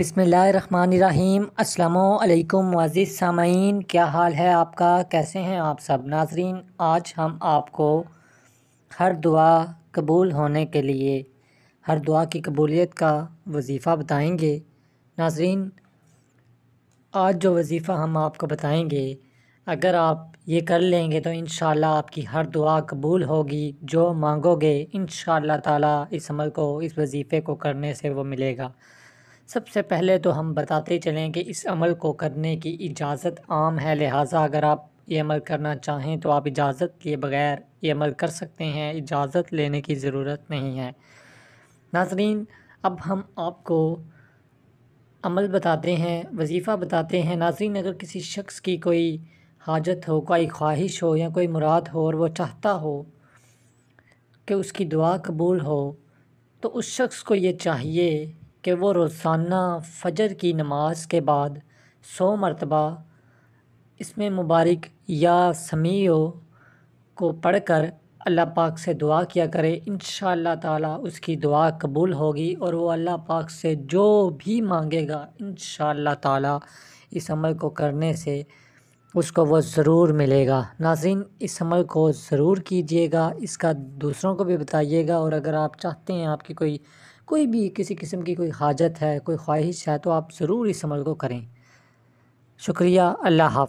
बिसमीम अल्लाम वाजिद सामीन क्या हाल है आपका कैसे हैं आप सब नाजरीन आज हम आपको हर दुआ कबूल होने के लिए हर दुआ की कबूलियत का वजीफ़ा बताएंगे नाजरीन आज जो वजीफ़ा हम आपको बताएंगे अगर आप ये कर लेंगे तो इन आपकी हर दुआ कबूल होगी जो मांगोगे इन ताला इस अमल को इस वजीफ़े को करने से वो मिलेगा सबसे पहले तो हम बताते चलें कि इस अमल को करने की इजाज़त आम है लिहाजा अगर आप ये अमल करना चाहें तो आप इजाज़त लिए बगैर ये अमल कर सकते हैं इजाज़त लेने की ज़रूरत नहीं है नाजरीन अब हम आपको अमल बताते हैं वजीफ़ा बताते हैं नाजरीन अगर किसी शख्स की कोई हाजत हो कोई ख्वाहिश हो या कोई मुराद हो और वो चाहता हो कि उसकी दुआ कबूल हो तो उस शख्स को ये चाहिए कि वो रोज़ाना फ़जर की नमाज़ के बाद सौ मरतबा इसमें मुबारक या समीओ को पढ़ कर अल्लाह पाक से दुआ किया करे इन ताला उसकी दुआ कबूल होगी और वो अल्लाह पाक से जो भी मांगेगा इन ताला इस अमल को करने से उसको वो ज़रूर मिलेगा नाजिन इस अमल को ज़रूर कीजिएगा इसका दूसरों को भी बताइएगा और अगर आप चाहते हैं आपकी कोई कोई भी किसी किस्म की कोई हाजत है कोई ख्वाहिश है तो आप ज़रूर इस अमल को करें शुक्रिया अल्लाह हाफ